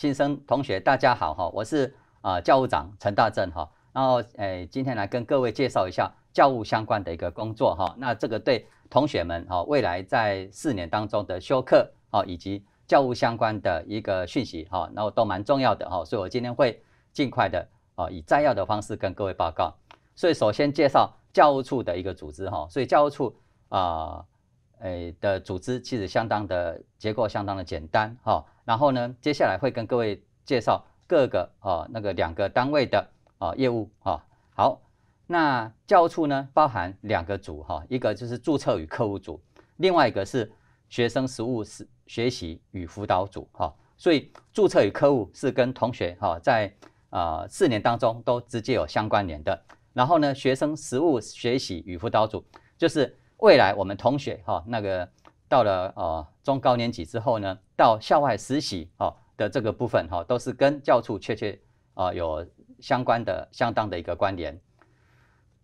新生同学，大家好哈，我是啊教务长陈大正哈，然后诶今天来跟各位介绍一下教务相关的一个工作哈，那这个对同学们哈未来在四年当中的修课哈以及教务相关的一个讯息哈，然后都蛮重要的哈，所以我今天会尽快的啊以摘要的方式跟各位报告。所以首先介绍教务处的一个组织哈，所以教务处啊诶的组织其实相当的结构相当的简单哈。然后呢，接下来会跟各位介绍各个哦那个两个单位的啊业务哦。好，那教处呢包含两个组哈，一个就是注册与客户组，另外一个是学生实务是学习与辅导组哈。所以注册与客户是跟同学哈在啊四年当中都直接有相关联的。然后呢，学生实务学习与辅导组就是未来我们同学哈那个。到了呃中高年级之后呢，到校外实习哦的这个部分哈，都是跟教处确切啊有相关的相当的一个关联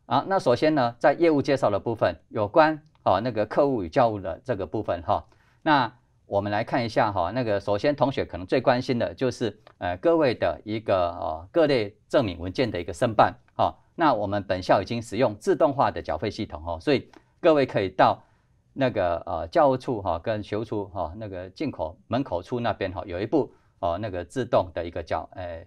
啊。那首先呢，在业务介绍的部分，有关哦那个课务与教务的这个部分哈，那我们来看一下哈，那个首先同学可能最关心的就是呃各位的一个哦各类证明文件的一个申办哈。那我们本校已经使用自动化的缴费系统哦，所以各位可以到。那个呃教务处哈跟学务处哈那个进口门口处那边哈有一部哦那个自动的一个缴诶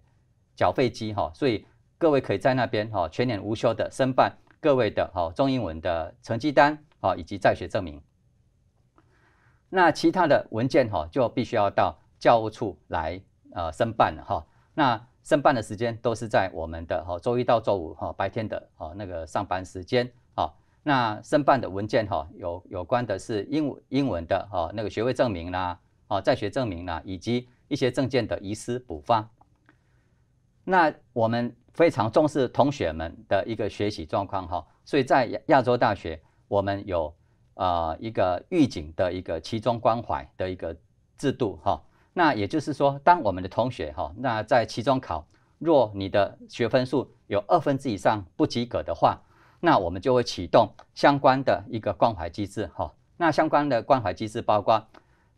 缴费机哈，所以各位可以在那边哈全年无休的申办各位的哈中英文的成绩单啊以及在学证明。那其他的文件哈就必须要到教务处来呃申办哈，那申办的时间都是在我们的哈周一到周五哈白天的啊那个上班时间。那申办的文件哈有有关的是英文英文的哈那个学位证明啦啊在学证明啦以及一些证件的遗失补发。那我们非常重视同学们的一个学习状况哈，所以在亚亚洲大学我们有啊一个预警的一个期中关怀的一个制度哈。那也就是说，当我们的同学哈那在期中考，若你的学分数有二分之以上不及格的话。那我们就会启动相关的一个关怀机制哈。那相关的关怀机制包括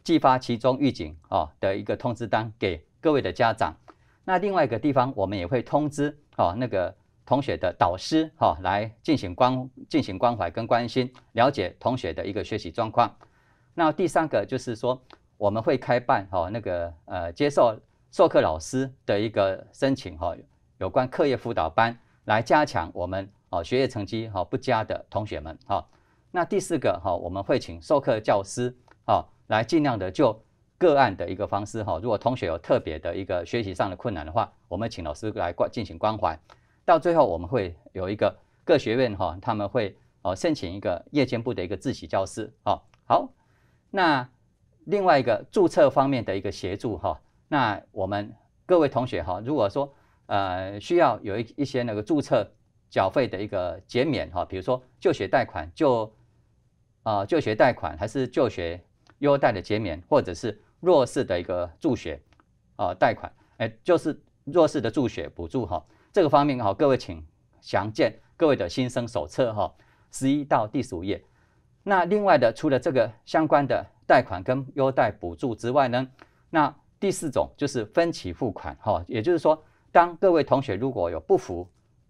寄发其中预警哦的一个通知单给各位的家长。那另外一个地方，我们也会通知哦，那个同学的导师哈，来进行关进行关怀跟关心，了解同学的一个学习状况。那第三个就是说，我们会开办哦，那个呃，接受授课老师的一个申请哈，有关课业辅导班来加强我们。哦，学业成绩哈不佳的同学们哈，那第四个哈，我们会请授课教师哈来尽量的就个案的一个方式哈，如果同学有特别的一个学习上的困难的话，我们请老师来关进行关怀。到最后我们会有一个各学院哈，他们会哦申请一个夜间部的一个自习教师啊。好，那另外一个注册方面的一个协助哈，那我们各位同学哈，如果说呃需要有一一些那个注册。缴费的一个减免哈，比如说就学贷款就啊就学贷款还是就学优待的减免，或者是弱势的一个助学啊贷款，哎就是弱势的助学补助哈，这个方面哈各位请详见各位的新生手册哈，十一到第十五页。那另外的除了这个相关的贷款跟优待补助之外呢，那第四种就是分期付款哈，也就是说当各位同学如果有不符。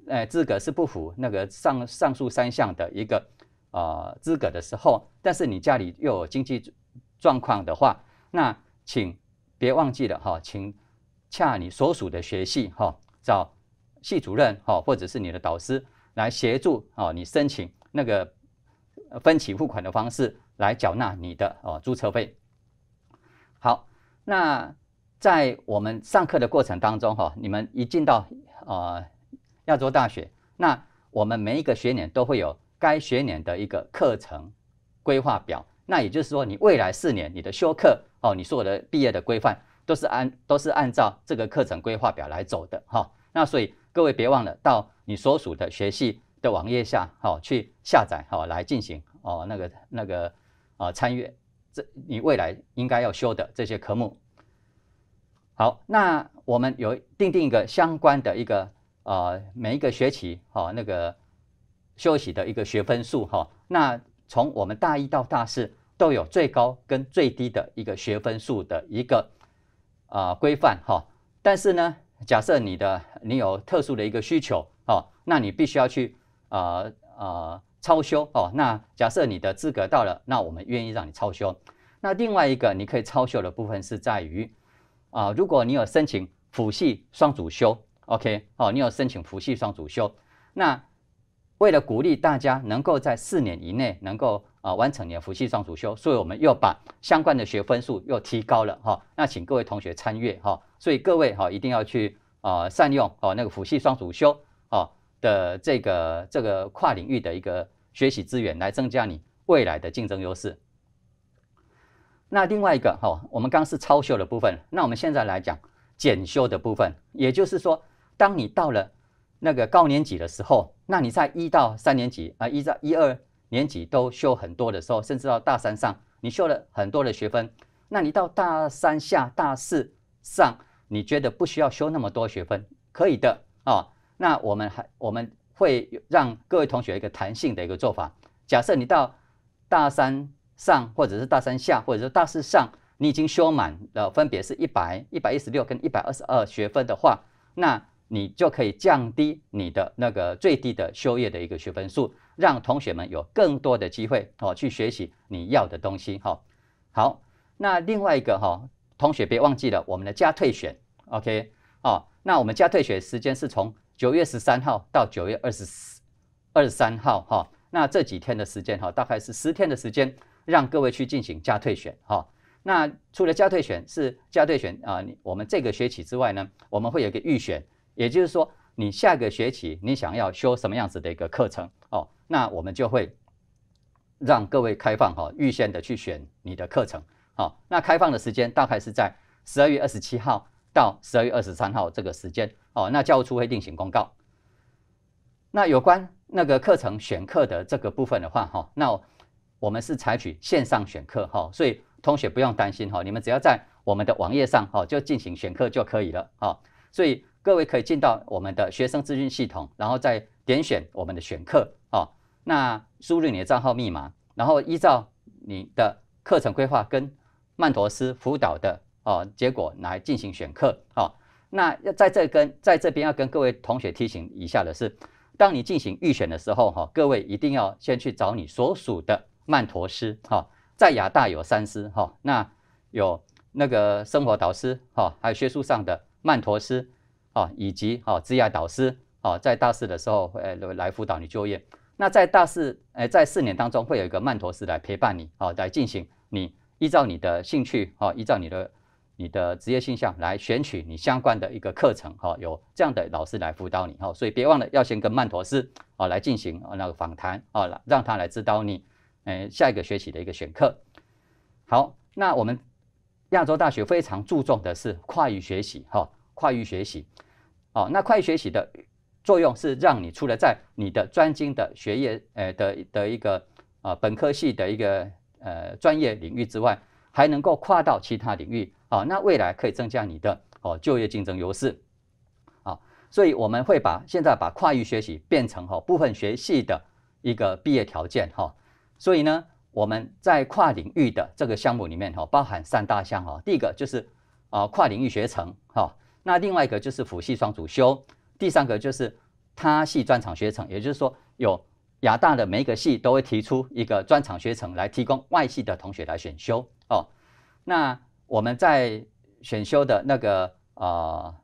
呃资格是不符那个上上述三项的一个呃资格的时候，但是你家里又有经济状况的话，那请别忘记了哈，请洽你所属的学系哈，找系主任哈，或者是你的导师来协助哦，你申请那个分期付款的方式来缴纳你的哦注册费。好，那在我们上课的过程当中哈，你们一进到呃亚洲大学，那我们每一个学年都会有该学年的一个课程规划表，那也就是说，你未来四年你的修课哦，你所有的毕业的规范都是按都是按照这个课程规划表来走的哈。那所以各位别忘了到你所属的学系的网页下哦去下载哈来进行哦那个那个啊参阅这你未来应该要修的这些科目。好，那我们有定定一个相关的一个。啊，每一个学期哈，那个休息的一个学分数哈，那从我们大一到大四都有最高跟最低的一个学分数的一个啊规范哈。但是呢，假设你的你有特殊的一个需求哦，那你必须要去啊啊超修哦。那假设你的资格到了，那我们愿意让你超修。那另外一个你可以超修的部分是在于啊，如果你有申请辅系双主修。OK，哦，你有申请辅系双主修，那为了鼓励大家能够在四年以内能够啊完成你的辅系双主修，所以我们又把相关的学分数又提高了哈。那请各位同学参阅哈，所以各位哈一定要去啊善用哦那个辅系双主修哦的这个这个跨领域的一个学习资源，来增加你未来的竞争优势。那另外一个哈，我们刚是超修的部分，那我们现在来讲检修的部分，也就是说。当你到了那个高年级的时候，那你在一到三年级啊，一到一二年级都修很多的时候，甚至到大三上，你修了很多的学分，那你到大三下、大四上，你觉得不需要修那么多学分，可以的啊。那我们还我们会让各位同学一个弹性的一个做法。假设你到大三上，或者是大三下，或者是大四上，你已经修满了，分别是一百、一百一十六跟一百二十二学分的话，那你就可以降低你的那个最低的修业的一个学分数，让同学们有更多的机会哦去学习你要的东西哈。好，那另外一个哈，同学别忘记了我们的加退选，OK，哦，那我们加退选时间是从九月十三号到九月二十，二十三号哈。那这几天的时间哈，大概是十天的时间，让各位去进行加退选哈。那除了加退选是加退选啊，你我们这个学期之外呢，我们会有一个预选。也就是说，你下个学期你想要修什么样子的一个课程哦？那我们就会让各位开放哈，预先的去选你的课程好。那开放的时间大概是在十二月二十七号到十二月二十三号这个时间哦。那教务处会另行公告。那有关那个课程选课的这个部分的话哈，那我们是采取线上选课哈，所以同学不用担心哈，你们只要在我们的网页上哈就进行选课就可以了哈。所以各位可以进到我们的学生资讯系统，然后再点选我们的选课哦。那输入你的账号密码，然后依照你的课程规划跟曼陀斯辅导的哦结果来进行选课哦。那要在这跟在这边要跟各位同学提醒一下的是，当你进行预选的时候哈，各位一定要先去找你所属的曼陀斯哈。在亚大有三师哈，那有那个生活导师哈，还有学术上的曼陀斯。啊，以及啊，职业导师啊，在大四的时候会来辅导你就业。那在大四，呃，在四年当中会有一个曼陀师来陪伴你啊，来进行你依照你的兴趣啊，依照你的你的职业倾向来选取你相关的一个课程哈。有这样的老师来辅导你哈，所以别忘了要先跟曼陀师啊来进行那个访谈啊，让他来指导你，嗯，下一个学期的一个选课。好，那我们亚洲大学非常注重的是跨语学习哈。跨域学习，哦，那跨域学习的作用是让你除了在你的专精的学业，呃的的一个啊本科系的一个呃专业领域之外，还能够跨到其他领域，啊，那未来可以增加你的哦就业竞争优势，啊，所以我们会把现在把跨域学习变成哈部分学系的一个毕业条件哈，所以呢，我们在跨领域的这个项目里面哈，包含三大项哈，第一个就是啊跨领域学程哈。那另外一个就是辅系双主修，第三个就是他系专场学程，也就是说有亚大的每一个系都会提出一个专场学程来提供外系的同学来选修哦。那我们在选修的那个呃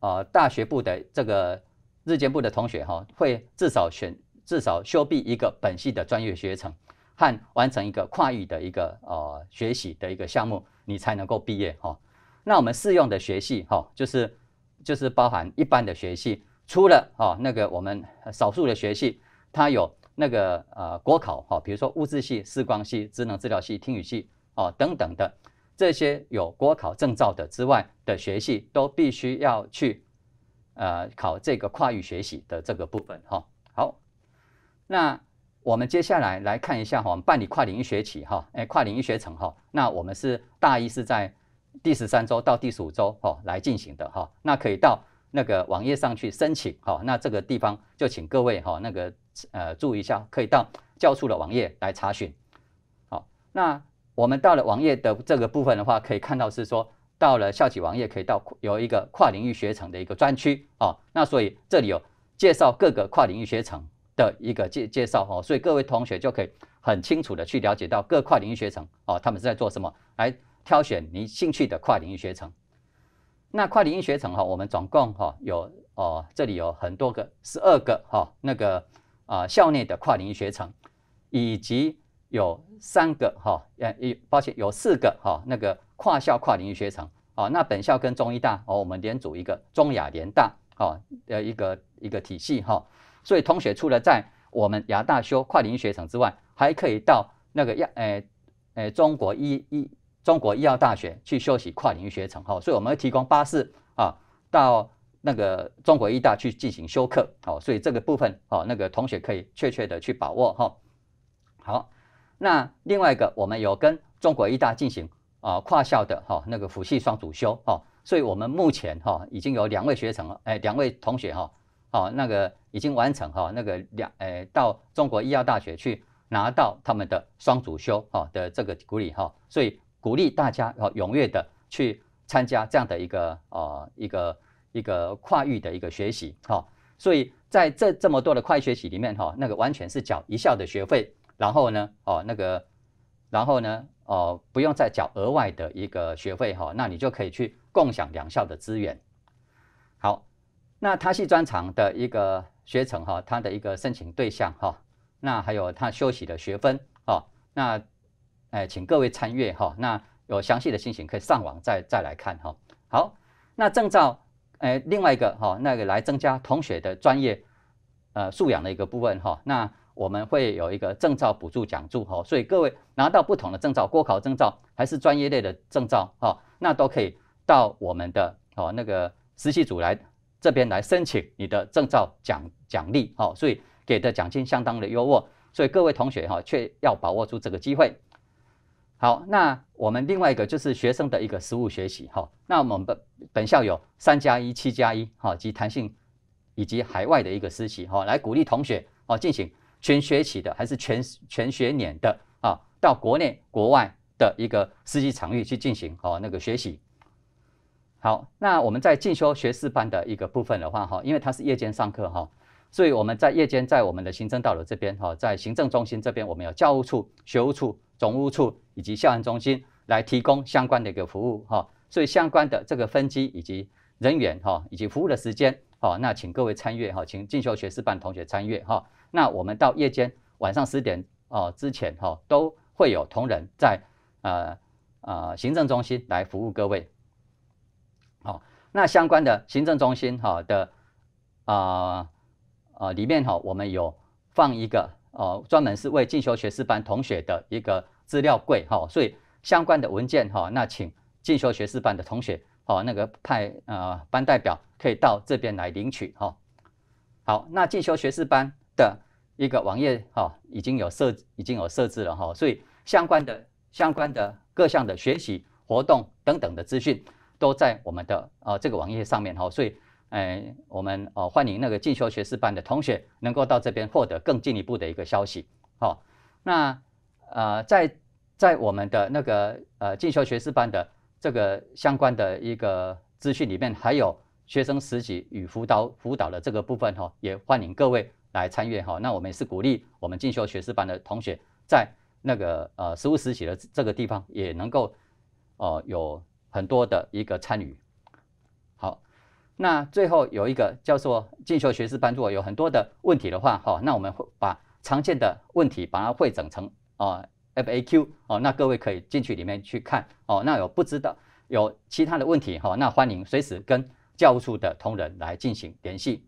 呃大学部的这个日间部的同学哈，会至少选至少修毕一个本系的专业学程和完成一个跨域的一个呃学习的一个项目，你才能够毕业哈。那我们适用的学系哈，就是就是包含一般的学系，除了哈那个我们少数的学系，它有那个呃国考哈，比如说物质系、视光系、智能治疗系、听语系哦等等的这些有国考证照的之外的学系，都必须要去呃考这个跨域学习的这个部分哈。好，那我们接下来来看一下哈，我们办理跨领域学籍哈，哎，跨领域学程哈，那我们是大一是在。第十三周到第十五周哈来进行的哈，那可以到那个网页上去申请哈。那这个地方就请各位哈那个呃注意一下，可以到教处的网页来查询。好，那我们到了网页的这个部分的话，可以看到是说到了校企网页，可以到有一个跨领域学程的一个专区哦，那所以这里有介绍各个跨领域学程的一个介介绍哦，所以各位同学就可以很清楚的去了解到各跨领域学程哦，他们是在做什么来。挑选你兴趣的跨领域学程。那跨领域学程哈，我们总共哈有哦，这里有很多个，十二个哈那个啊校内的跨领域学程，以及有三个哈呃一抱歉有四个哈那个跨校跨领域学程啊。那本校跟中医大哦，我们连组一个中亚联大哦的一个一个体系哈。所以同学除了在我们亚大修跨领域学程之外，还可以到那个亚诶诶中国医医。中国医药大学去休息跨领域学程哈，所以我们会提供巴士啊到那个中国医大去进行休课，好，所以这个部分哦，那个同学可以确切的去把握哈。好，那另外一个我们有跟中国医大进行啊跨校的哈那个辅系双主修哦，所以我们目前哈已经有两位学了，哎，两位同学哈，好，那个已经完成哈，那个两哎到中国医药大学去拿到他们的双主修哈的这个鼓励哈，所以。鼓励大家哦，踊跃的去参加这样的一个呃一个一个跨域的一个学习哈，所以在这这么多的快学习里面哈，那个完全是缴一校的学费，然后呢哦那个，然后呢哦不用再缴额外的一个学费哈，那你就可以去共享两校的资源。好，那他系专长的一个学程哈，他的一个申请对象哈，那还有他修习的学分哈，那。哎，请各位参阅哈，那有详细的信息可以上网再再来看哈。好，那证照哎，另外一个哈，那个来增加同学的专业呃素养的一个部分哈，那我们会有一个证照补助奖助哦。所以各位拿到不同的证照，过考证照还是专业类的证照哈，那都可以到我们的哦那个实习组来这边来申请你的证照奖奖励哦。所以给的奖金相当的优渥，所以各位同学哈，却要把握住这个机会。好，那我们另外一个就是学生的一个实务学习哈。那我们本本校有三加一、七加一哈，及弹性以及海外的一个实习哈，来鼓励同学哦进行全学期的还是全全学年的啊，到国内国外的一个实习场域去进行哦那个学习。好，那我们在进修学士班的一个部分的话哈，因为它是夜间上课哈。所以我们在夜间，在我们的行政大楼这边，哈，在行政中心这边，我们有教务处、学务处、总务处以及校安中心来提供相关的一个服务，哈。所以相关的这个分机以及人员，哈，以及服务的时间，哈，那请各位参阅，哈，请进修学士班同学参阅，哈。那我们到夜间晚上十点哦之前，哈，都会有同仁在呃呃行政中心来服务各位。好，那相关的行政中心，哈的啊。啊，里面哈，我们有放一个呃，专门是为进修学士班同学的一个资料柜哈，所以相关的文件哈，那请进修学士班的同学哦，那个派呃班代表可以到这边来领取哈。好，那进修学士班的一个网页哈，已经有设已经有设置了哈，所以相关的相关的各项的学习活动等等的资讯都在我们的呃这个网页上面哈，所以。哎，我们哦欢迎那个进修学士班的同学能够到这边获得更进一步的一个消息。好，那呃在在我们的那个呃进修学士班的这个相关的一个资讯里面，还有学生实习与辅导辅导的这个部分哈，也欢迎各位来参与哈。那我们也是鼓励我们进修学士班的同学在那个呃实务实习的这个地方也能够哦有很多的一个参与。那最后有一个叫做进修学士班如果有很多的问题的话，哈，那我们会把常见的问题把它汇整成哦 F A Q 哦，那各位可以进去里面去看哦。那有不知道有其他的问题哈，那欢迎随时跟教务处的同仁来进行联系。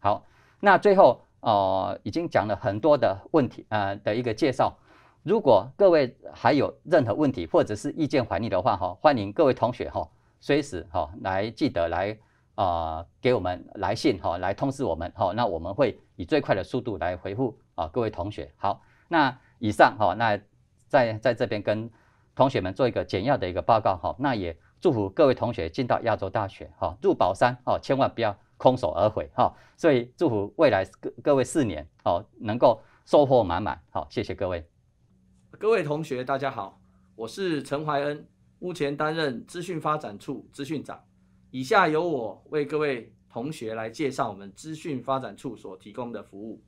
好，那最后哦已经讲了很多的问题呃的一个介绍，如果各位还有任何问题或者是意见反映的话哈，欢迎各位同学哈随时哈来记得来。啊，给我们来信哈，来通知我们哈，那我们会以最快的速度来回复啊，各位同学。好，那以上哈，那在在这边跟同学们做一个简要的一个报告哈，那也祝福各位同学进到亚洲大学哈，入宝山哈，千万不要空手而回哈，所以祝福未来各各位四年哦，能够收获满满。好，谢谢各位。各位同学，大家好，我是陈怀恩，目前担任资讯发展处资讯长。以下由我为各位同学来介绍我们资讯发展处所提供的服务。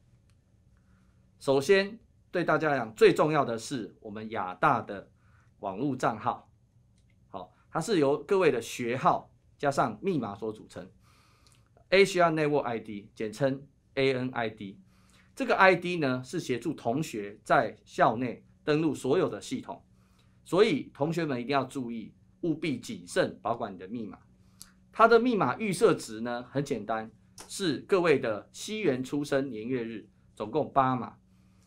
首先，对大家来讲最重要的是我们亚大的网络账号，好，它是由各位的学号加上密码所组成，AsiaNetWork ID，简称 ANID。这个 ID 呢是协助同学在校内登录所有的系统，所以同学们一定要注意，务必谨慎保管你的密码。它的密码预设值呢很简单，是各位的西元出生年月日，总共八码。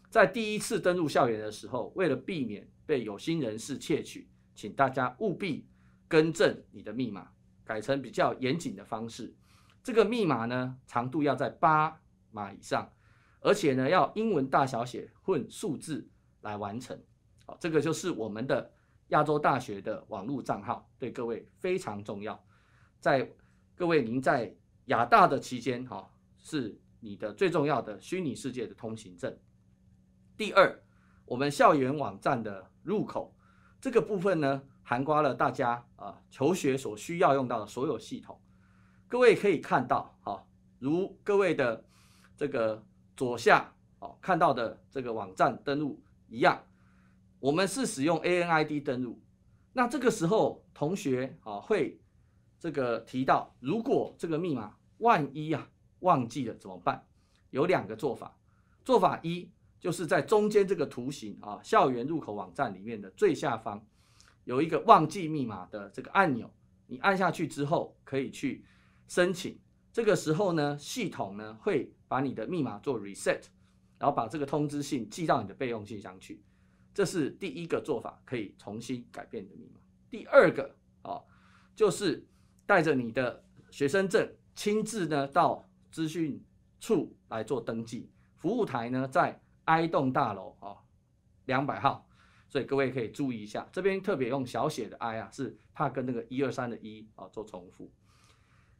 在第一次登入校园的时候，为了避免被有心人士窃取，请大家务必更正你的密码，改成比较严谨的方式。这个密码呢，长度要在八码以上，而且呢要英文大小写混数字来完成。好，这个就是我们的亚洲大学的网络账号，对各位非常重要。在各位，您在亚大的期间，哈，是你的最重要的虚拟世界的通行证。第二，我们校园网站的入口这个部分呢，涵盖了大家啊求学所需要用到的所有系统。各位可以看到，哈，如各位的这个左下哦看到的这个网站登录一样，我们是使用 ANID 登录。那这个时候，同学啊会。这个提到，如果这个密码万一啊忘记了怎么办？有两个做法。做法一就是在中间这个图形啊，校园入口网站里面的最下方有一个忘记密码的这个按钮，你按下去之后可以去申请。这个时候呢，系统呢会把你的密码做 reset，然后把这个通知信寄到你的备用信箱去。这是第一个做法，可以重新改变的密码。第二个啊，就是。带着你的学生证，亲自呢到资讯处来做登记。服务台呢在 I 栋大楼啊，两百号，所以各位可以注意一下，这边特别用小写的 I 啊，是怕跟那个一二三的一啊做重复。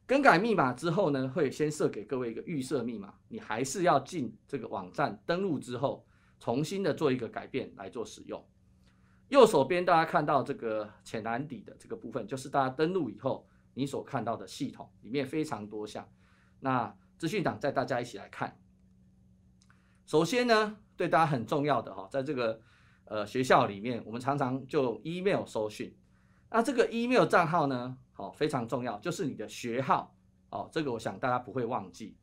更改密码之后呢，会先设给各位一个预设密码，你还是要进这个网站登录之后，重新的做一个改变来做使用。右手边大家看到这个浅蓝底的这个部分，就是大家登录以后。你所看到的系统里面非常多项，那资讯档带大家一起来看。首先呢，对大家很重要的哈，在这个呃学校里面，我们常常就 email 搜讯。那这个 email 账号呢，好非常重要，就是你的学号哦。这个我想大家不会忘记。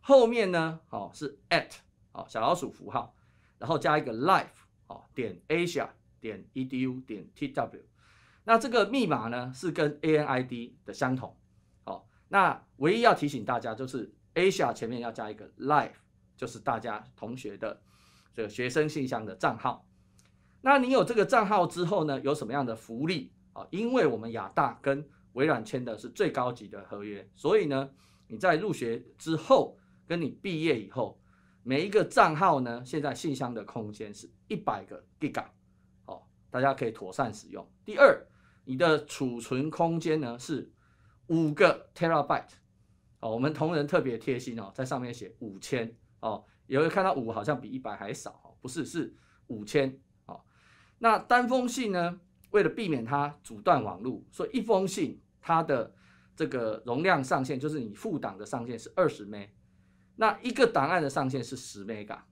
后面呢，好是 at 哦小老鼠符号，然后加一个 life 哦点 asia 点 edu 点 tw。那这个密码呢是跟 A N I D 的相同，好，那唯一要提醒大家就是 A s i a 前面要加一个 Life，就是大家同学的这个学生信箱的账号。那你有这个账号之后呢，有什么样的福利啊？因为我们亚大跟微软签的是最高级的合约，所以呢，你在入学之后跟你毕业以后，每一个账号呢，现在信箱的空间是一百个 Giga，好，大家可以妥善使用。第二。你的储存空间呢是五个 terabyte，哦，我们同仁特别贴心哦，在上面写五千哦，有人看到五好像比一百还少哦，不是，是五千哦。那单封信呢，为了避免它阻断网路，所以一封信它的这个容量上限就是你副档的上限是二十 m 那一个档案的上限是十 m 噶。g a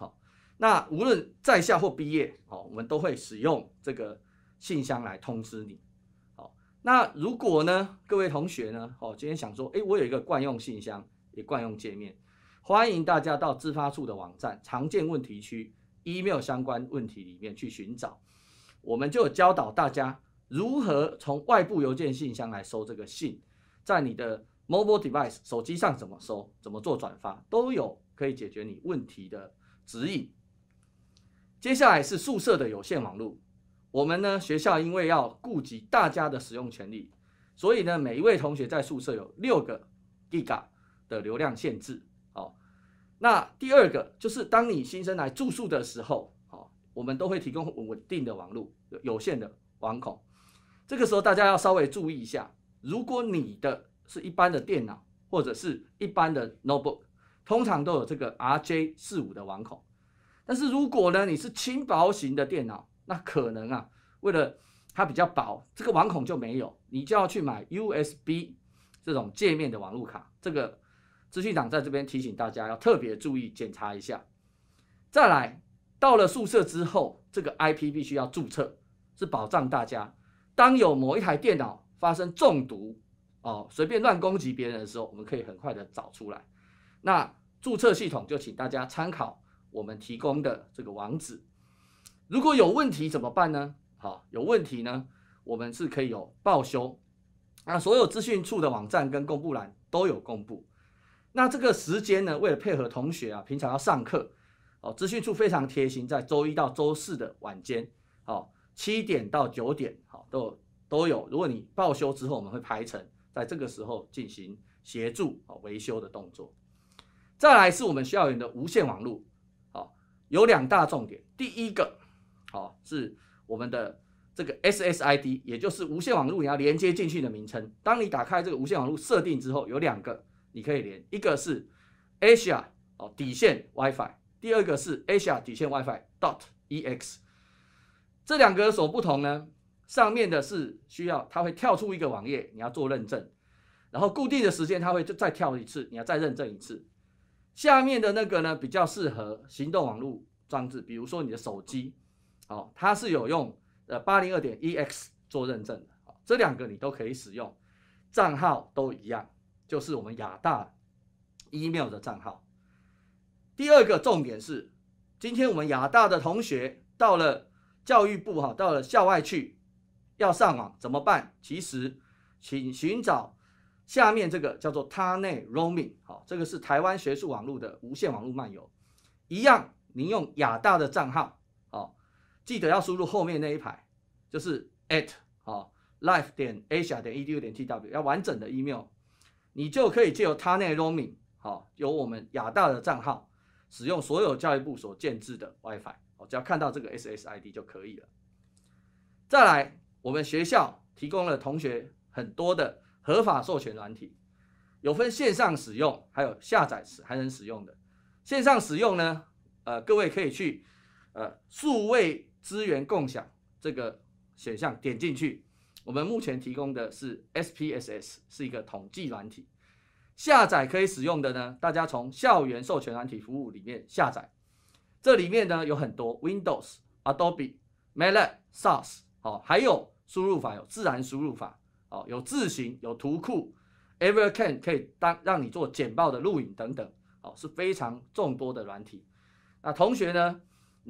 好，那无论在校或毕业哦，我们都会使用这个。信箱来通知你。好，那如果呢，各位同学呢？哦，今天想说，哎，我有一个惯用信箱，也惯用界面，欢迎大家到自发处的网站常见问题区，email 相关问题里面去寻找。我们就教导大家如何从外部邮件信箱来收这个信，在你的 mobile device 手机上怎么收，怎么做转发，都有可以解决你问题的指引。接下来是宿舍的有线网络。我们呢，学校因为要顾及大家的使用权利，所以呢，每一位同学在宿舍有六个 Giga 的流量限制。哦，那第二个就是当你新生来住宿的时候，好，我们都会提供稳定的网络，有线的网口。这个时候大家要稍微注意一下，如果你的是一般的电脑或者是一般的 Notebook，通常都有这个 RJ 四五的网口。但是如果呢，你是轻薄型的电脑，那可能啊，为了它比较薄，这个网孔就没有，你就要去买 USB 这种界面的网络卡。这个资讯长在这边提醒大家，要特别注意检查一下。再来到了宿舍之后，这个 IP 必须要注册，是保障大家。当有某一台电脑发生中毒，哦，随便乱攻击别人的时候，我们可以很快的找出来。那注册系统就请大家参考我们提供的这个网址。如果有问题怎么办呢？好，有问题呢，我们是可以有报修，那所有资讯处的网站跟公布栏都有公布。那这个时间呢，为了配合同学啊，平常要上课，哦，资讯处非常贴心，在周一到周四的晚间，哦，七点到九点，好，都都有。如果你报修之后，我们会排成在这个时候进行协助哦维修的动作。再来是我们校园的无线网络，好，有两大重点，第一个。好，是我们的这个 SSID，也就是无线网络你要连接进去的名称。当你打开这个无线网络设定之后，有两个你可以连，一个是 Asia 哦底线 WiFi，第二个是 Asia 底线 WiFi.dot.ex。这两个所不同呢，上面的是需要它会跳出一个网页，你要做认证，然后固定的时间它会就再跳一次，你要再认证一次。下面的那个呢，比较适合行动网络装置，比如说你的手机。哦，它是有用，呃，八零二点 e X 做认证的，哦、这两个你都可以使用，账号都一样，就是我们亚大，email 的账号。第二个重点是，今天我们亚大的同学到了教育部哈，到了校外去要上网怎么办？其实，请寻找下面这个叫做他内 Roaming，好，这个是台湾学术网路的无线网路漫游，一样，您用亚大的账号。记得要输入后面那一排，就是 at 哦、life 点 asia 点 edu 点 tw，要完整的 email，你就可以借由他内 roming 好，由我们亚大的账号，使用所有教育部所建置的 wifi，哦，只要看到这个 ssid 就可以了。再来，我们学校提供了同学很多的合法授权软体，有分线上使用，还有下载时还能使用的线上使用呢，呃，各位可以去呃数位资源共享这个选项点进去，我们目前提供的是 SPSS，是一个统计软体，下载可以使用的呢，大家从校园授权软体服务里面下载。这里面呢有很多 Windows、Adobe、Mail、Sauce，还有输入法有自然输入法，哦，有字形、有图库，Evercan 可以当让你做简报的录影等等，哦，是非常众多的软体。那同学呢？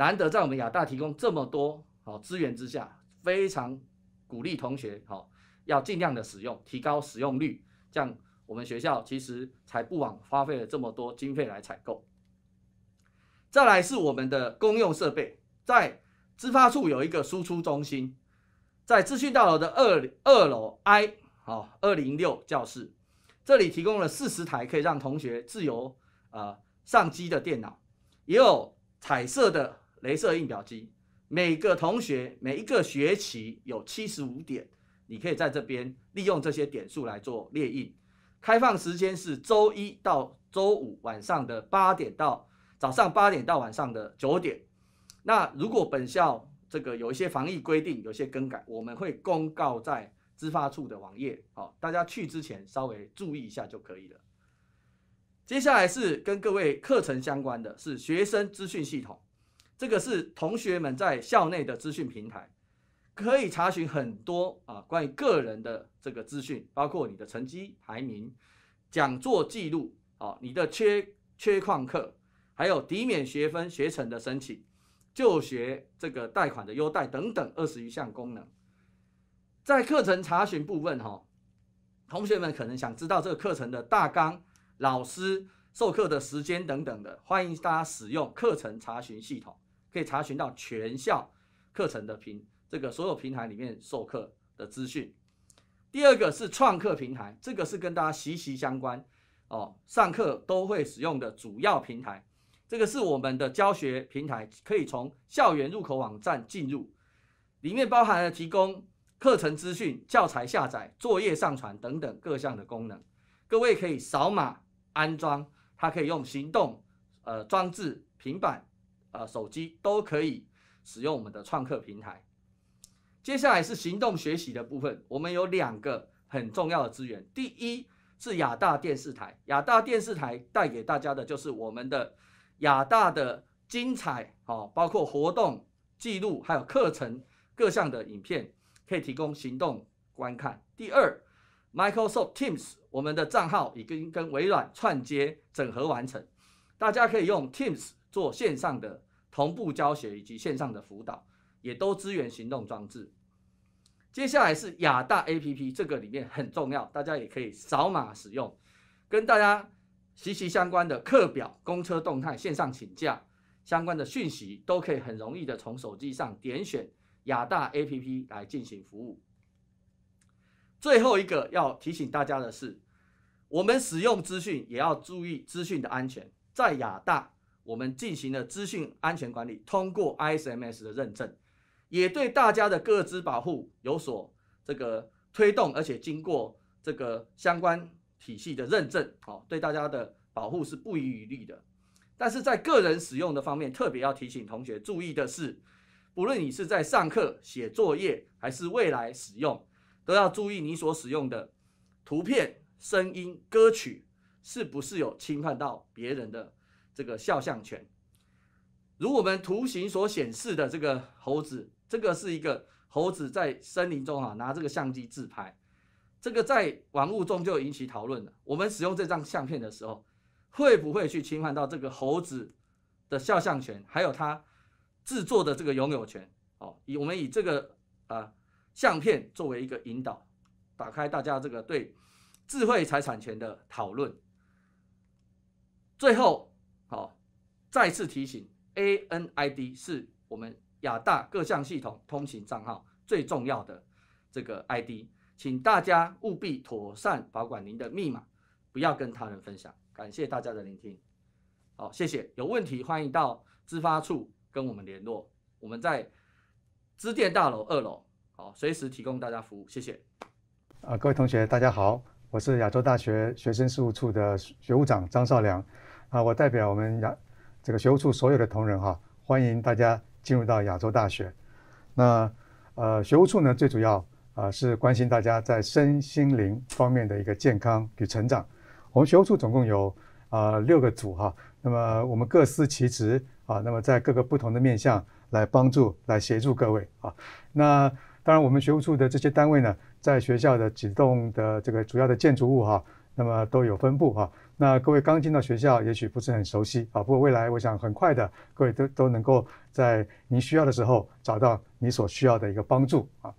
难得在我们亚大提供这么多好资源之下，非常鼓励同学好要尽量的使用，提高使用率，这样我们学校其实才不枉花费了这么多经费来采购。再来是我们的公用设备，在资发处有一个输出中心，在资讯大楼的二二楼 I 好二零六教室，这里提供了四十台可以让同学自由呃上机的电脑，也有彩色的。镭射印表机，每个同学每一个学期有七十五点，你可以在这边利用这些点数来做列印。开放时间是周一到周五晚上的八点到早上八点到晚上的九点。那如果本校这个有一些防疫规定，有些更改，我们会公告在资发处的网页，好，大家去之前稍微注意一下就可以了。接下来是跟各位课程相关的，是学生资讯系统。这个是同学们在校内的资讯平台，可以查询很多啊关于个人的这个资讯，包括你的成绩排名、讲座记录、啊、你的缺缺旷课，还有抵免学分、学程的申请、就学这个贷款的优待等等二十余项功能。在课程查询部分，哈，同学们可能想知道这个课程的大纲、老师授课的时间等等的，欢迎大家使用课程查询系统。可以查询到全校课程的平这个所有平台里面授课的资讯。第二个是创客平台，这个是跟大家息息相关哦，上课都会使用的主要平台。这个是我们的教学平台，可以从校园入口网站进入，里面包含了提供课程资讯、教材下载、作业上传等等各项的功能。各位可以扫码安装，它可以用行动呃装置、平板。啊，手机都可以使用我们的创客平台。接下来是行动学习的部分，我们有两个很重要的资源。第一是亚大电视台，亚大电视台带给大家的就是我们的亚大的精彩哦，包括活动记录、还有课程各项的影片，可以提供行动观看。第二，Microsoft Teams，我们的账号已经跟微软串接整合完成，大家可以用 Teams。做线上的同步教学以及线上的辅导，也都支援行动装置。接下来是亚大 APP，这个里面很重要，大家也可以扫码使用。跟大家息息相关的课表、公车动态、线上请假相关的讯息，都可以很容易的从手机上点选亚大 APP 来进行服务。最后一个要提醒大家的是，我们使用资讯也要注意资讯的安全，在亚大。我们进行了资讯安全管理，通过 ISMS 的认证，也对大家的各自保护有所这个推动，而且经过这个相关体系的认证，哦，对大家的保护是不遗余力的。但是在个人使用的方面，特别要提醒同学注意的是，不论你是在上课、写作业，还是未来使用，都要注意你所使用的图片、声音、歌曲是不是有侵犯到别人的。这个肖像权，如我们图形所显示的，这个猴子，这个是一个猴子在森林中啊，拿这个相机自拍，这个在网物中就引起讨论了。我们使用这张相片的时候，会不会去侵犯到这个猴子的肖像权，还有他制作的这个拥有权？哦，以我们以这个啊相片作为一个引导，打开大家这个对智慧财产权的讨论。最后。好，再次提醒，ANID 是我们亚大各项系统通行账号最重要的这个 ID，请大家务必妥善保管您的密码，不要跟他人分享。感谢大家的聆听，好，谢谢。有问题欢迎到资发处跟我们联络，我们在支电大楼二楼，好，随时提供大家服务。谢谢。啊，各位同学，大家好，我是亚洲大学学生事务处的学务长张少良。啊，我代表我们亚这个学务处所有的同仁哈，欢迎大家进入到亚洲大学。那呃，学务处呢，最主要啊是关心大家在身心灵方面的一个健康与成长。我们学务处总共有啊六个组哈，那么我们各司其职啊，那么在各个不同的面向来帮助、来协助各位啊。那当然，我们学务处的这些单位呢，在学校的几栋的这个主要的建筑物哈，那么都有分布哈。那各位刚进到学校，也许不是很熟悉啊。不过未来我想很快的，各位都都能够在您需要的时候找到你所需要的一个帮助啊。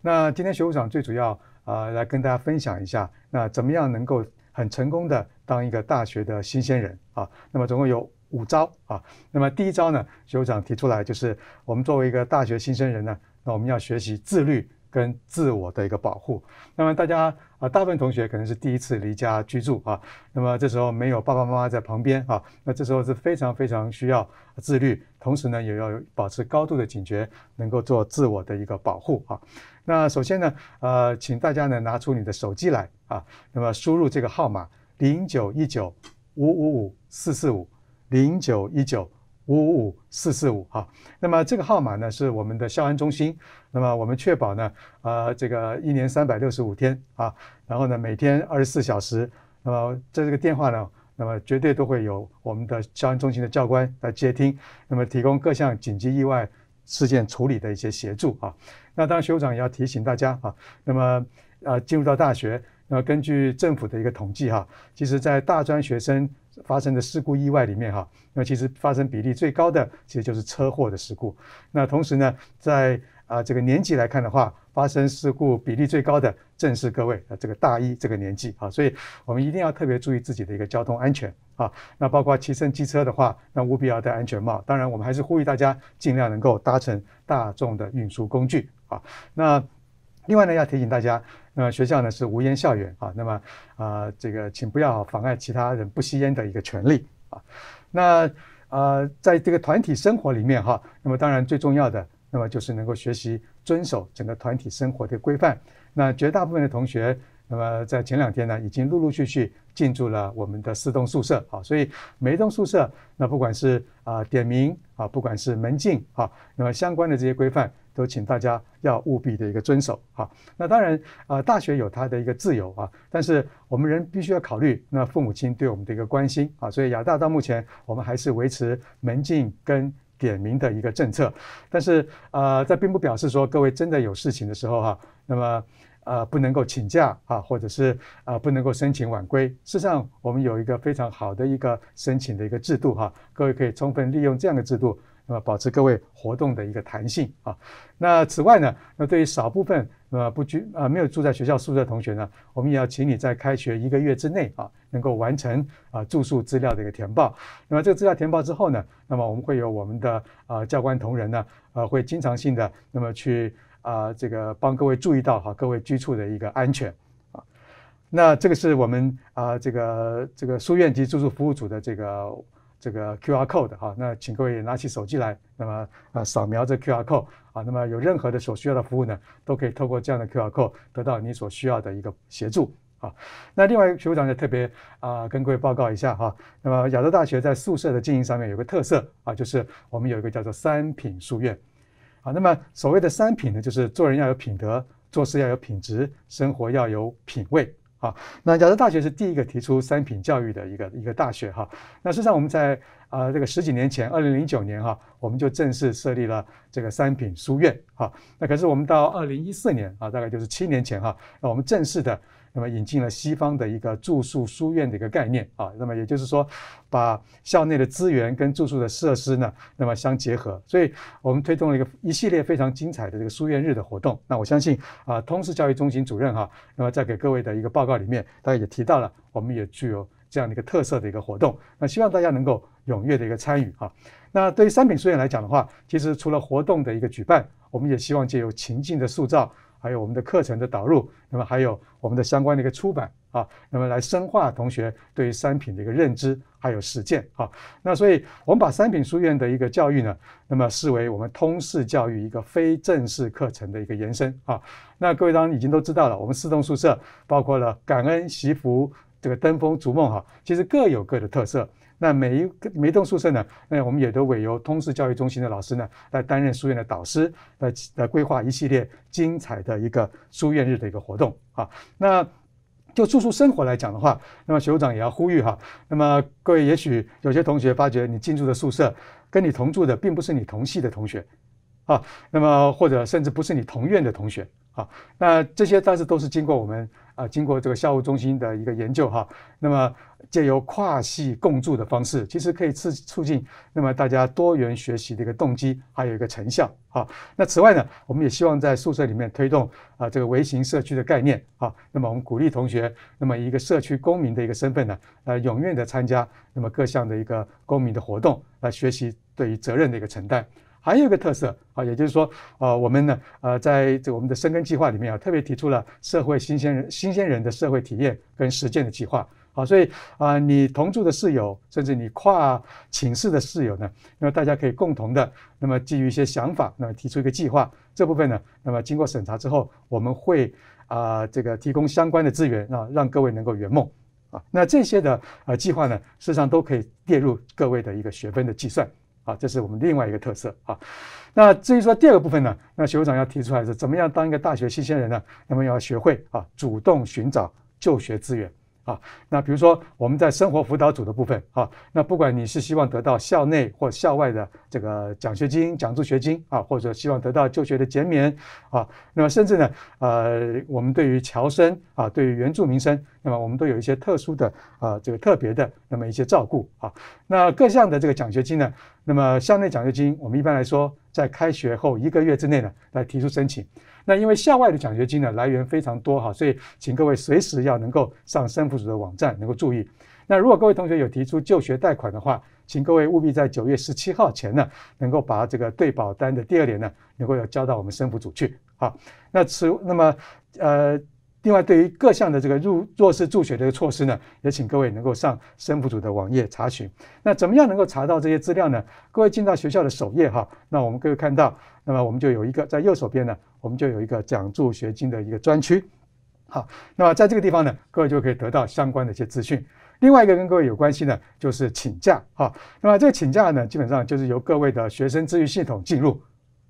那今天学务长最主要啊，来跟大家分享一下，那怎么样能够很成功的当一个大学的新鲜人啊？那么总共有五招啊。那么第一招呢，学务长提出来就是，我们作为一个大学新生人呢，那我们要学习自律。跟自我的一个保护。那么大家啊，大部分同学可能是第一次离家居住啊，那么这时候没有爸爸妈妈在旁边啊，那这时候是非常非常需要自律，同时呢也要保持高度的警觉，能够做自我的一个保护啊。那首先呢，呃，请大家呢拿出你的手机来啊，那么输入这个号码零九一九五五五四四五零九一九五五五四四五哈，那么这个号码呢是我们的校安中心。那么我们确保呢，呃，这个一年三百六十五天啊，然后呢，每天二十四小时，那么在这个电话呢，那么绝对都会有我们的消防中心的教官来接听，那么提供各项紧急意外事件处理的一些协助啊。那当然，学长也要提醒大家啊，那么呃，进入到大学，那么根据政府的一个统计哈，其实在大专学生发生的事故意外里面哈，那么其实发生比例最高的其实就是车祸的事故。那同时呢，在啊，这个年纪来看的话，发生事故比例最高的正是各位啊，这个大一这个年纪啊，所以我们一定要特别注意自己的一个交通安全啊。那包括骑乘机车的话，那务必要戴安全帽。当然，我们还是呼吁大家尽量能够搭乘大众的运输工具啊。那另外呢，要提醒大家，那学校呢是无烟校园啊，那么啊，这个请不要妨碍其他人不吸烟的一个权利啊。那呃，在这个团体生活里面哈，那么当然最重要的。那么就是能够学习遵守整个团体生活的规范。那绝大部分的同学，那么在前两天呢，已经陆陆续续进驻了我们的四栋宿舍。好，所以每一栋宿舍，那不管是啊点名啊，不管是门禁啊，那么相关的这些规范，都请大家要务必的一个遵守。好，那当然啊，大学有它的一个自由啊，但是我们人必须要考虑那父母亲对我们的一个关心啊。所以亚大到目前，我们还是维持门禁跟。点名的一个政策，但是呃，这并不表示说各位真的有事情的时候哈，那么呃不能够请假啊，或者是啊不能够申请晚归。事实上，我们有一个非常好的一个申请的一个制度哈，各位可以充分利用这样的制度。那么保持各位活动的一个弹性啊。那此外呢，那对于少部分呃不居呃没有住在学校宿舍的同学呢，我们也要请你在开学一个月之内啊能够完成啊住宿资料的一个填报。那么这个资料填报之后呢，那么我们会有我们的啊教官同仁呢，呃会经常性的那么去啊这个帮各位注意到哈各位居处的一个安全啊。那这个是我们啊这个这个书院及住宿服务组的这个。这个 Q R code 哈，那请各位拿起手机来，那么啊扫描这 Q R code 啊，那么有任何的所需要的服务呢，都可以透过这样的 Q R code 得到你所需要的一个协助啊。那另外徐部长也特别啊跟各位报告一下哈，那么亚洲大学在宿舍的经营上面有个特色啊，就是我们有一个叫做三品书院啊。那么所谓的三品呢，就是做人要有品德，做事要有品质，生活要有品味。好，那亚洲大学是第一个提出三品教育的一个一个大学哈。那实际上，我们在啊这个十几年前，二零零九年哈，我们就正式设立了这个三品书院哈。那可是我们到二零一四年啊，大概就是七年前哈，那我们正式的。那么引进了西方的一个住宿书院的一个概念啊，那么也就是说，把校内的资源跟住宿的设施呢，那么相结合，所以我们推动了一个一系列非常精彩的这个书院日的活动。那我相信啊，通识教育中心主任哈，那么在给各位的一个报告里面，大家也提到了，我们也具有这样的一个特色的一个活动。那希望大家能够踊跃的一个参与哈。那对于三品书院来讲的话，其实除了活动的一个举办，我们也希望借由情境的塑造。还有我们的课程的导入，那么还有我们的相关的一个出版啊，那么来深化同学对于三品的一个认知，还有实践啊。那所以我们把三品书院的一个教育呢，那么视为我们通识教育一个非正式课程的一个延伸啊。那各位当然已经都知道了，我们四栋宿舍包括了感恩惜福这个登峰逐梦哈，其实各有各的特色。那每一个每一栋宿舍呢，那我们也都委由通识教育中心的老师呢来担任书院的导师，来来规划一系列精彩的一个书院日的一个活动啊。那就住宿生活来讲的话，那么学务长也要呼吁哈，那么各位也许有些同学发觉你进驻的宿舍，跟你同住的并不是你同系的同学啊，那么或者甚至不是你同院的同学啊，那这些但是都是经过我们啊经过这个校务中心的一个研究哈，那么。借由跨系共住的方式，其实可以促促进那么大家多元学习的一个动机，还有一个成效。好，那此外呢，我们也希望在宿舍里面推动啊这个微型社区的概念。好，那么我们鼓励同学，那么一个社区公民的一个身份呢，呃，踊跃的参加那么各项的一个公民的活动，来学习对于责任的一个承担。还有一个特色，啊，也就是说，呃，我们呢，呃，在这我们的深耕计划里面啊，特别提出了社会新鲜人、新鲜人的社会体验跟实践的计划。啊，所以啊，你同住的室友，甚至你跨寝室的室友呢，那么大家可以共同的，那么基于一些想法，那么提出一个计划，这部分呢，那么经过审查之后，我们会啊，这个提供相关的资源啊，让各位能够圆梦啊。那这些的呃计划呢，事实上都可以列入各位的一个学分的计算啊，这是我们另外一个特色啊。那至于说第二个部分呢，那学长要提出来是怎么样当一个大学新鲜人呢？那么要学会啊，主动寻找就学资源。啊，那比如说我们在生活辅导组的部分啊，那不管你是希望得到校内或校外的这个奖学金、奖助学金啊，或者希望得到就学的减免啊，那么甚至呢，呃，我们对于侨生啊，对于原住民生，那么我们都有一些特殊的啊，这个特别的那么一些照顾啊。那各项的这个奖学金呢，那么校内奖学金我们一般来说在开学后一个月之内呢来提出申请。那因为校外的奖学金呢来源非常多哈，所以请各位随时要能够上生辅组的网站，能够注意。那如果各位同学有提出就学贷款的话，请各位务必在九月十七号前呢，能够把这个对保单的第二年呢，能够要交到我们生辅组去好，那此那么呃。另外，对于各项的这个入弱势助学的措施呢，也请各位能够上生辅组的网页查询。那怎么样能够查到这些资料呢？各位进到学校的首页哈，那我们各位看到，那么我们就有一个在右手边呢，我们就有一个讲助学金的一个专区。好，那么在这个地方呢，各位就可以得到相关的一些资讯。另外一个跟各位有关系呢，就是请假哈。那么这个请假呢，基本上就是由各位的学生自愈系统进入。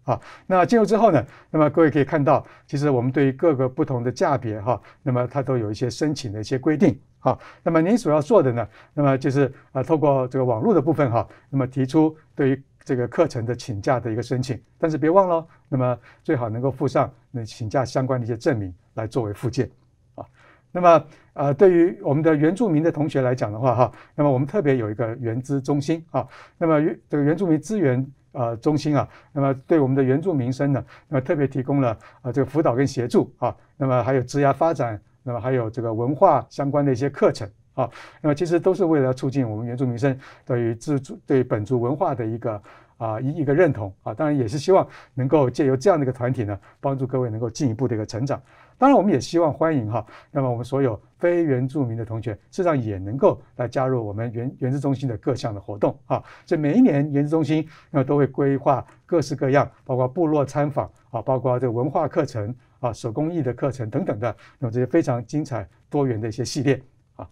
好，那进入之后呢，那么各位可以看到，其实我们对于各个不同的价别哈，那么它都有一些申请的一些规定。好，那么您所要做的呢，那么就是呃，透过这个网络的部分哈，那么提出对于这个课程的请假的一个申请。但是别忘了，那么最好能够附上那请假相关的一些证明来作为附件。啊，那么呃，对于我们的原住民的同学来讲的话哈，那么我们特别有一个原资中心啊，那么原这个原住民资源。呃，中心啊，那么对我们的原住民生呢，那么特别提供了啊这个辅导跟协助啊，那么还有职牙发展，那么还有这个文化相关的一些课程啊，那么其实都是为了促进我们原住民生对于自主对本族文化的一个啊一一个认同啊，当然也是希望能够借由这样的一个团体呢，帮助各位能够进一步的一个成长。当然，我们也希望欢迎哈。那么，我们所有非原住民的同学，实际上也能够来加入我们原原子中心的各项的活动哈。所以，每一年原子中心那都会规划各式各样，包括部落参访啊，包括这文化课程啊、手工艺的课程等等的，那么这些非常精彩多元的一些系列啊。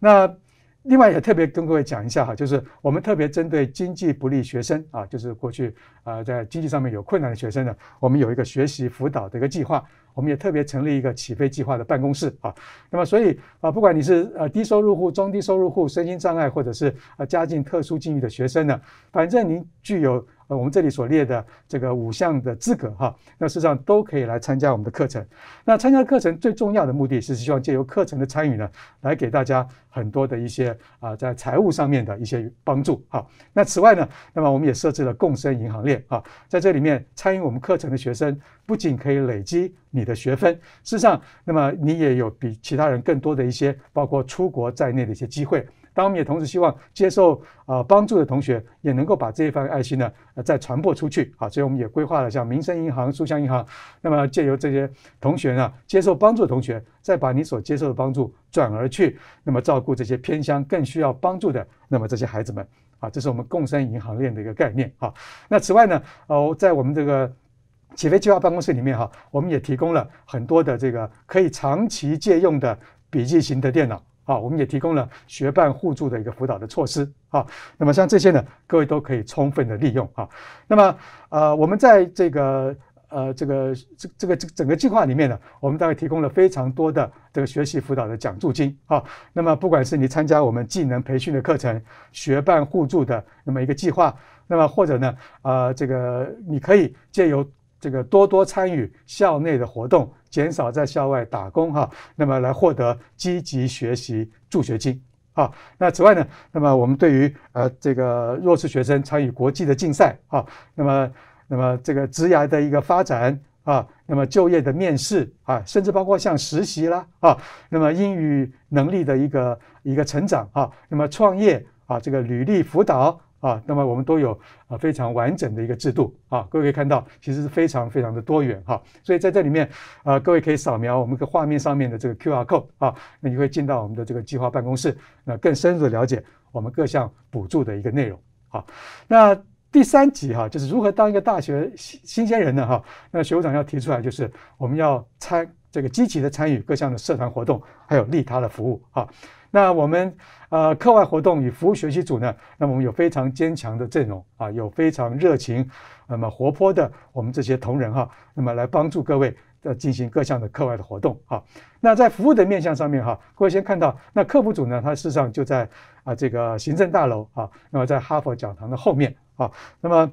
那另外也特别跟各位讲一下哈，就是我们特别针对经济不利学生啊，就是过去呃在经济上面有困难的学生呢，我们有一个学习辅导的一个计划。我们也特别成立一个起飞计划的办公室啊，那么所以啊，不管你是呃低收入户、中低收入户、身心障碍，或者是呃家境特殊境遇的学生呢，反正您具有。呃，我们这里所列的这个五项的资格，哈，那事实上都可以来参加我们的课程。那参加课程最重要的目的是希望借由课程的参与呢，来给大家很多的一些啊，在财务上面的一些帮助，哈。那此外呢，那么我们也设置了共生银行链，啊，在这里面参与我们课程的学生，不仅可以累积你的学分，事实上，那么你也有比其他人更多的一些，包括出国在内的一些机会。当我们也同时希望接受啊帮助的同学，也能够把这一份爱心呢，呃，再传播出去。啊，所以我们也规划了像民生银行、书香银行，那么借由这些同学呢，接受帮助的同学，再把你所接受的帮助转而去，那么照顾这些偏乡更需要帮助的那么这些孩子们。啊，这是我们共生银行链的一个概念。哈，那此外呢，呃，在我们这个起飞计划办公室里面哈，我们也提供了很多的这个可以长期借用的笔记型的电脑。啊，我们也提供了学伴互助的一个辅导的措施啊。那么像这些呢，各位都可以充分的利用啊。那么呃，我们在这个呃这个这这个这整个计划里面呢，我们大概提供了非常多的这个学习辅导的奖助金啊。那么不管是你参加我们技能培训的课程，学伴互助的那么一个计划，那么或者呢，呃，这个你可以借由。这个多多参与校内的活动，减少在校外打工哈，那么来获得积极学习助学金啊。那此外呢，那么我们对于呃这个弱势学生参与国际的竞赛啊，那么那么这个职涯的一个发展啊，那么就业的面试啊，甚至包括像实习啦啊，那么英语能力的一个一个成长啊，那么创业啊这个履历辅导。啊，那么我们都有啊非常完整的一个制度啊，各位可以看到，其实是非常非常的多元哈。所以在这里面啊，各位可以扫描我们的画面上面的这个 QR code 啊，那你会进到我们的这个计划办公室，那更深入的了解我们各项补助的一个内容啊。那第三集哈，就是如何当一个大学新新鲜人呢哈？那学务长要提出来，就是我们要参这个积极的参与各项的社团活动，还有利他的服务啊。那我们呃课外活动与服务学习组呢，那我们有非常坚强的阵容啊，有非常热情，那么活泼的我们这些同仁哈，那么来帮助各位呃进行各项的课外的活动哈。那在服务的面向上面哈，各位先看到那客服组呢，它事实上就在啊这个行政大楼啊，那么在哈佛讲堂的后面啊，那么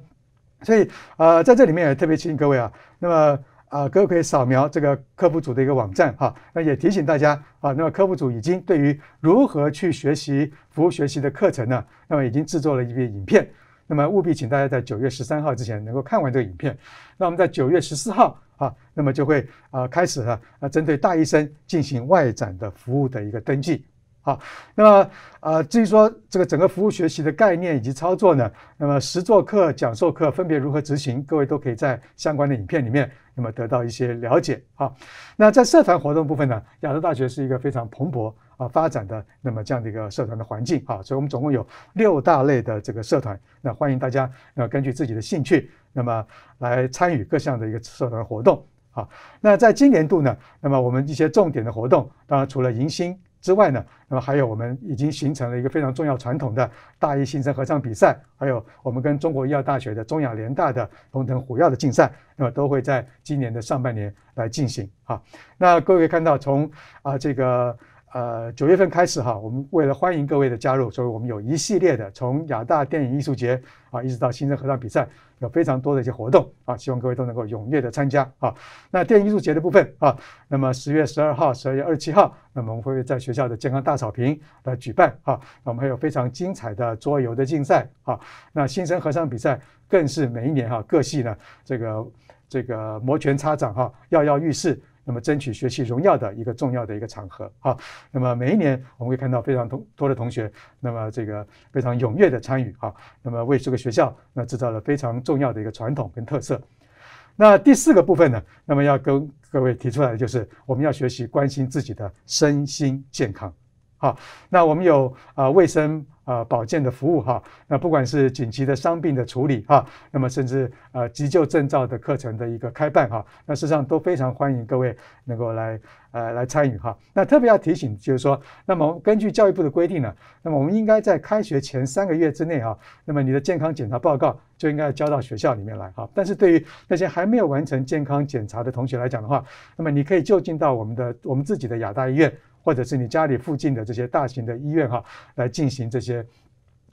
所以呃在这里面也特别提醒各位啊，那么。啊，各位可以扫描这个科普组的一个网站哈。那也提醒大家啊，那么科普组已经对于如何去学习服务学习的课程呢，那么已经制作了一篇影片。那么务必请大家在九月十三号之前能够看完这个影片。那我们在九月十四号啊，那么就会啊开始了啊针对大医生进行外展的服务的一个登记好，那么啊，至于说这个整个服务学习的概念以及操作呢，那么实做课、讲授课分别如何执行，各位都可以在相关的影片里面。那么得到一些了解啊，那在社团活动部分呢，亚洲大学是一个非常蓬勃啊发展的那么这样的一个社团的环境啊，所以我们总共有六大类的这个社团，那欢迎大家要根据自己的兴趣，那么来参与各项的一个社团活动啊。那在今年度呢，那么我们一些重点的活动，当然除了迎新。之外呢，那么还有我们已经形成了一个非常重要传统的大一新生合唱比赛，还有我们跟中国医药大学的中亚联大的龙腾虎跃的竞赛，那么都会在今年的上半年来进行啊。那各位看到从啊这个。呃，九月份开始哈，我们为了欢迎各位的加入，所以我们有一系列的从亚大电影艺术节啊，一直到新生合唱比赛，有非常多的一些活动啊，希望各位都能够踊跃的参加啊。那电影艺术节的部分啊，那么十月十二号、十二月二十七号，那么我们会在学校的健康大草坪来举办啊。我们还有非常精彩的桌游的竞赛啊。那新生合唱比赛更是每一年哈，各系呢这个这个摩拳擦掌哈，跃跃欲试。那么，争取学习荣耀的一个重要的一个场合啊。那么，每一年我们会看到非常多的同学，那么这个非常踊跃的参与啊。那么，为这个学校那制造了非常重要的一个传统跟特色。那第四个部分呢，那么要跟各位提出来就是，我们要学习关心自己的身心健康。好，那我们有啊卫生。啊，保健的服务哈，那不管是紧急的伤病的处理哈，那么甚至呃急救证照的课程的一个开办哈，那事实上都非常欢迎各位能够来呃来参与哈。那特别要提醒就是说，那么根据教育部的规定呢，那么我们应该在开学前三个月之内哈，那么你的健康检查报告就应该交到学校里面来哈。但是对于那些还没有完成健康检查的同学来讲的话，那么你可以就近到我们的我们自己的亚大医院。或者是你家里附近的这些大型的医院哈，来进行这些，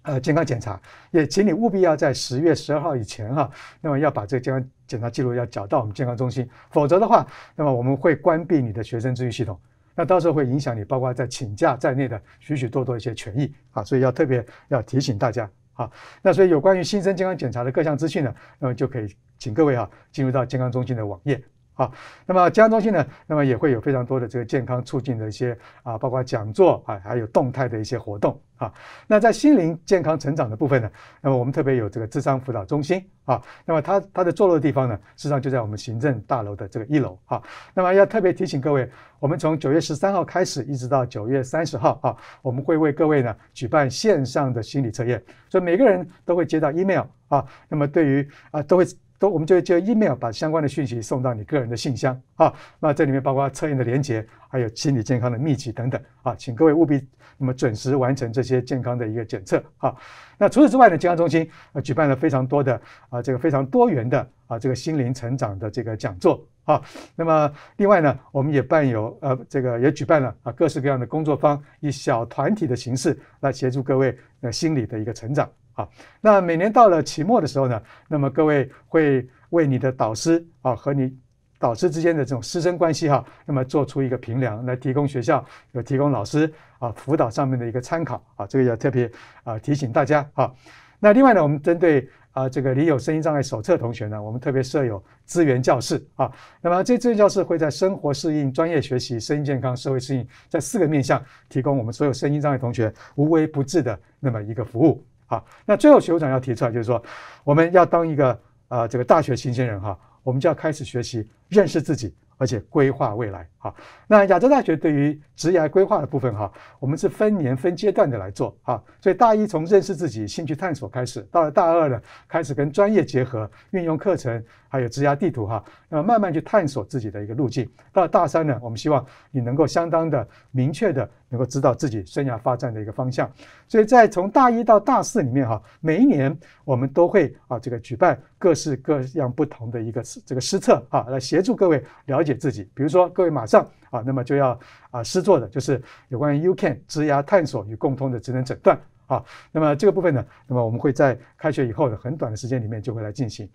呃健康检查，也请你务必要在十月十二号以前哈，那么要把这个健康检查记录要缴到我们健康中心，否则的话，那么我们会关闭你的学生咨询系统，那到时候会影响你包括在请假在内的许许多多一些权益啊，所以要特别要提醒大家啊，那所以有关于新生健康检查的各项资讯呢，那么就可以请各位哈进入到健康中心的网页。好，那么健康中心呢，那么也会有非常多的这个健康促进的一些啊，包括讲座啊，还有动态的一些活动啊。那在心灵健康成长的部分呢，那么我们特别有这个智商辅导中心啊，那么它它的坐落地方呢，实际上就在我们行政大楼的这个一楼啊。那么要特别提醒各位，我们从九月十三号开始，一直到九月三十号啊，我们会为各位呢举办线上的心理测验，所以每个人都会接到 email 啊。那么对于啊，都会。都，我们就就 email 把相关的讯息送到你个人的信箱啊。那这里面包括测验的连接，还有心理健康的秘籍等等啊，请各位务必那么准时完成这些健康的一个检测啊。那除此之外呢，健康中心举办了非常多的啊这个非常多元的啊这个心灵成长的这个讲座啊。那么另外呢，我们也伴有呃这个也举办了啊各式各样的工作坊，以小团体的形式来协助各位呃心理的一个成长。啊，那每年到了期末的时候呢，那么各位会为你的导师啊和你导师之间的这种师生关系哈，那么做出一个评量来，提供学校有提供老师啊辅导上面的一个参考啊，这个要特别啊提醒大家啊。那另外呢，我们针对啊这个有声音障碍手册同学呢，我们特别设有资源教室啊。那么这资源教室会在生活适应、专业学习、声音健康、社会适应这四个面向，提供我们所有声音障碍同学无微不至的那么一个服务。好，那最后学务长要提出来，就是说，我们要当一个呃，这个大学新鲜人哈，我们就要开始学习认识自己，而且规划未来。好，那亚洲大学对于职业规划的部分哈，我们是分年分阶段的来做哈，所以大一从认识自己、兴趣探索开始，到了大二呢，开始跟专业结合，运用课程还有职业地图哈，那么慢慢去探索自己的一个路径。到了大三呢，我们希望你能够相当的明确的能够知道自己生涯发展的一个方向。所以在从大一到大四里面哈，每一年我们都会啊这个举办各式各样不同的一个这个施策啊，来协助各位了解自己，比如说各位马上。上啊，那么就要啊，师做的就是有关于 U K 植牙探索与共通的职能诊断啊。那么这个部分呢，那么我们会在开学以后的很短的时间里面就会来进行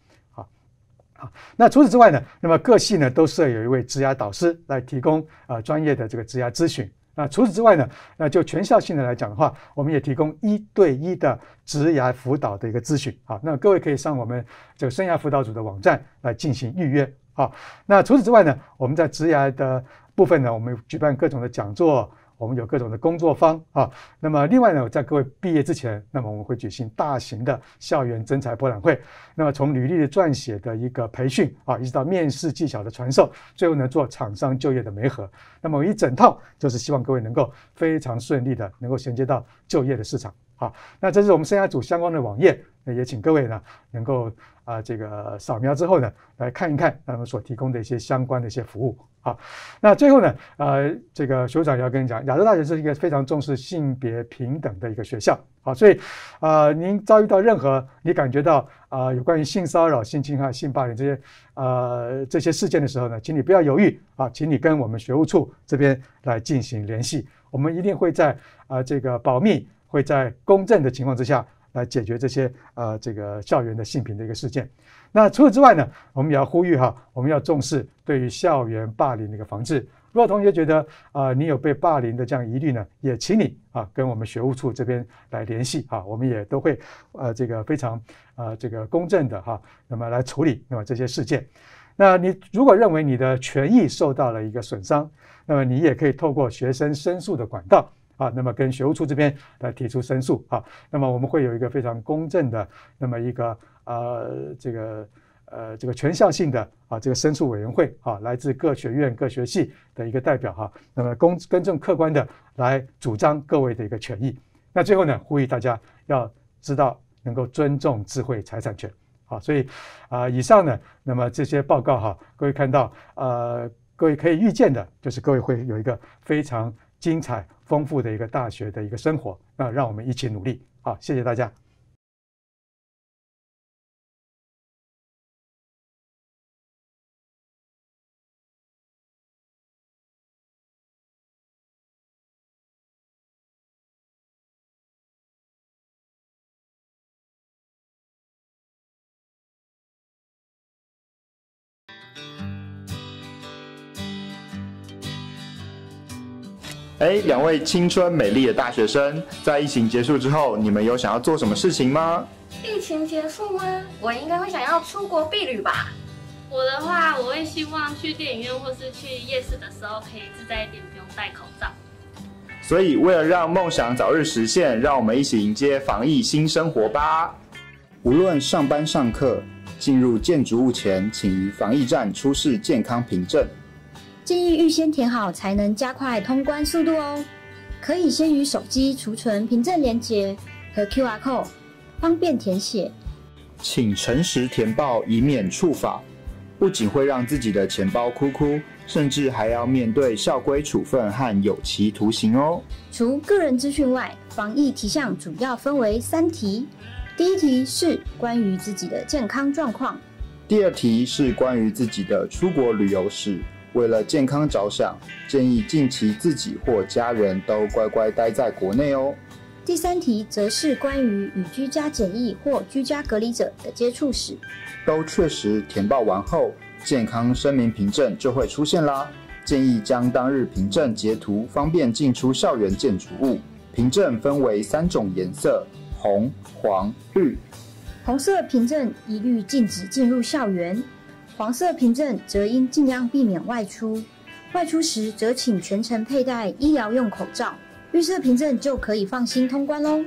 啊那除此之外呢，那么各系呢都设有一位职牙导师来提供啊专业的这个职牙咨询啊。除此之外呢，那就全校性的来讲的话，我们也提供一对一的职牙辅导的一个咨询啊。那么各位可以上我们这个生涯辅导组的网站来进行预约。好，那除此之外呢，我们在职涯的部分呢，我们举办各种的讲座，我们有各种的工作坊啊。那么另外呢，在各位毕业之前，那么我们会举行大型的校园征才博览会。那么从履历的撰写的一个培训啊，一直到面试技巧的传授，最后呢做厂商就业的媒合，那么一整套就是希望各位能够非常顺利的能够衔接到就业的市场。好，那这是我们生涯组相关的网页，那也请各位呢能够啊这个扫描之后呢来看一看他们所提供的一些相关的一些服务好，那最后呢，呃，这个学长要跟你讲，亚洲大学是一个非常重视性别平等的一个学校好，所以啊，您遭遇到任何你感觉到啊有关于性骚扰、性侵害、性霸凌这些呃这些事件的时候呢，请你不要犹豫啊，请你跟我们学务处这边来进行联系，我们一定会在啊这个保密。会在公正的情况之下来解决这些呃这个校园的性平的一个事件。那除此之外呢，我们也要呼吁哈，我们要重视对于校园霸凌的一个防治。如果同学觉得啊你有被霸凌的这样疑虑呢，也请你啊跟我们学务处这边来联系哈，我们也都会呃这个非常呃这个公正的哈，那么来处理那么这些事件。那你如果认为你的权益受到了一个损伤，那么你也可以透过学生申诉的管道。啊，那么跟学务处这边来提出申诉啊，那么我们会有一个非常公正的那么一个呃这个呃这个全校性的啊这个申诉委员会啊，来自各学院各学系的一个代表哈，那么公公正客观的来主张各位的一个权益。那最后呢，呼吁大家要知道能够尊重智慧财产权。好，所以啊，以上呢，那么这些报告哈，各位看到呃，各位可以预见的就是各位会有一个非常。精彩丰富的一个大学的一个生活，那让我们一起努力。好，谢谢大家。哎，两位青春美丽的大学生，在疫情结束之后，你们有想要做什么事情吗？疫情结束吗？我应该会想要出国避旅吧。我的话，我会希望去电影院或是去夜市的时候，可以自在一点，不用戴口罩。所以，为了让梦想早日实现，让我们一起迎接防疫新生活吧。无论上班、上课，进入建筑物前，请于防疫站出示健康凭证。建议预先填好，才能加快通关速度哦。可以先与手机储存凭证连接和 QR code，方便填写。请诚实填报，以免触罚。不仅会让自己的钱包哭哭，甚至还要面对校规处分和有期徒刑哦。除个人资讯外，防疫提项主要分为三题。第一题是关于自己的健康状况，第二题是关于自己的出国旅游史。为了健康着想，建议近期自己或家人都乖乖待在国内哦。第三题则是关于与居家检疫或居家隔离者的接触史。都确实填报完后，健康声明凭证就会出现啦。建议将当日凭证截图，方便进出校园建筑物。凭证分为三种颜色：红、黄、绿。红色凭证一律禁止进入校园。黄色凭证则应尽量避免外出，外出时则请全程佩戴医疗用口罩。绿色凭证就可以放心通关喽。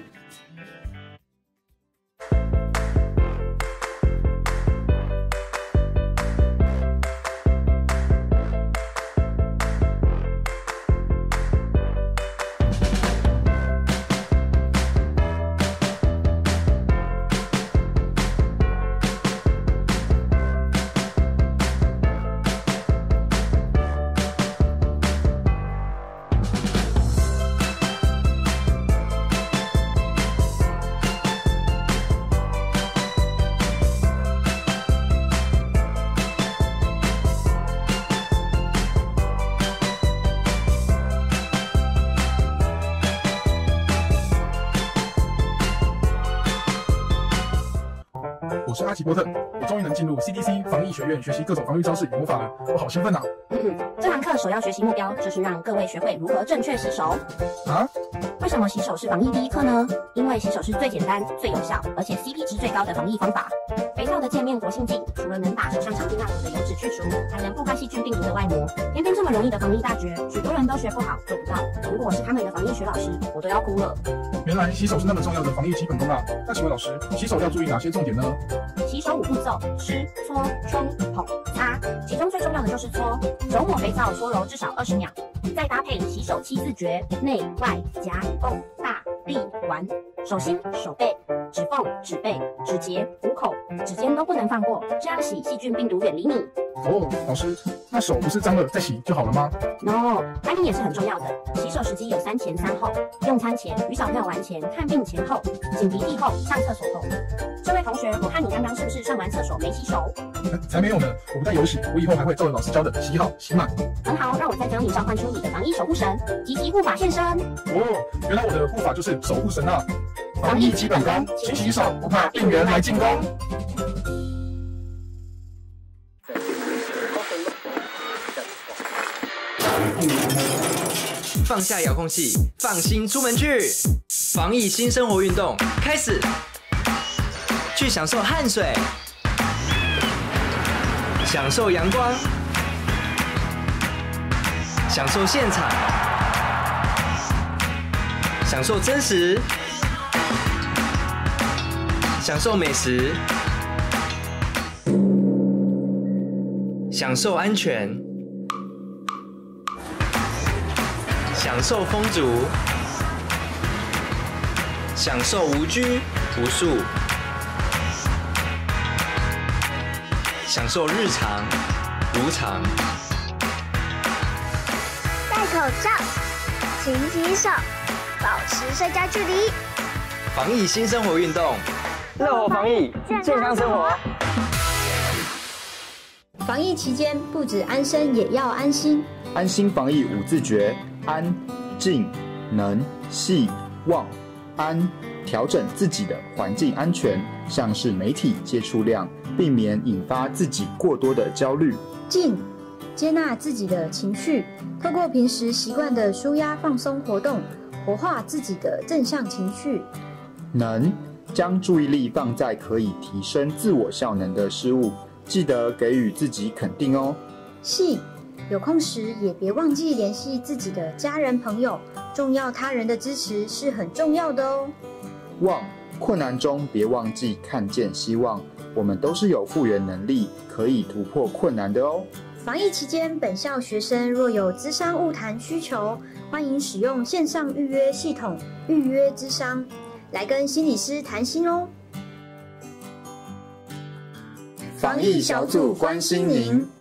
阿奇波特。我终于能进入 CDC 防疫学院学习各种防御招式与魔法了，我好兴奋啊！嗯这堂课首要学习目标就是让各位学会如何正确洗手。啊？为什么洗手是防疫第一课呢？因为洗手是最简单、最有效，而且 CP 值最高的防疫方法。肥皂的界面活性剂除了能把手上长期蜡油的油脂去除，还能破坏细菌病毒的外膜。偏偏这么容易的防疫大绝，许多人都学不好做不到。如果我是他们的防疫学老师，我都要哭了。原来洗手是那么重要的防疫基本功啊！那请问老师，洗手要注意哪些重点呢？洗手五步骤：湿、搓、冲、捧、擦，其中最重要的就是搓，揉抹肥皂搓揉至少二十秒。再搭配洗手七字诀，内外夹缝大力玩，手心、手背、指缝、指背、指节、虎口、指尖都不能放过，这样洗细菌病毒远离你。哦，老师，那手不是脏了再洗就好了吗？No，干净也是很重要的。洗手时机有三前三后，用餐前、与小朋友玩前、看病前后、紧急避后、上厕所后。这位同学，我看你刚刚是不是上完厕所没洗手？才没有呢，我不带油洗，我以后还会照着老师教的洗好洗满。很好，让我再教你召唤出你。防疫守护神，积极护法现身。哦，原来我的护法就是守护神啊！防疫基本功，勤洗手，不怕病源来进攻。放下遥控器，放心出门去。防疫新生活运动开始，去享受汗水，享受阳光。享受现场，享受真实，享受美食，享受安全，享受风足，享受无拘无束，享受日常无常。口罩，勤洗手，保持社交距离。防疫新生活运动，乐活防疫，健康生活。防疫期间，不止安身，也要安心。安心防疫五字诀：安、静、能、细、望。安，调整自己的环境安全，像是媒体接触量，避免引发自己过多的焦虑。静，接纳自己的情绪。透过平时习惯的舒压放松活动，活化自己的正向情绪。能将注意力放在可以提升自我效能的事物，记得给予自己肯定哦。信有空时也别忘记联系自己的家人朋友，重要他人的支持是很重要的哦。望困难中别忘记看见希望，我们都是有复原能力，可以突破困难的哦。防疫期间，本校学生若有咨商晤谈需求，欢迎使用线上预约系统预约咨商，来跟心理师谈心哦。防疫小组关心您。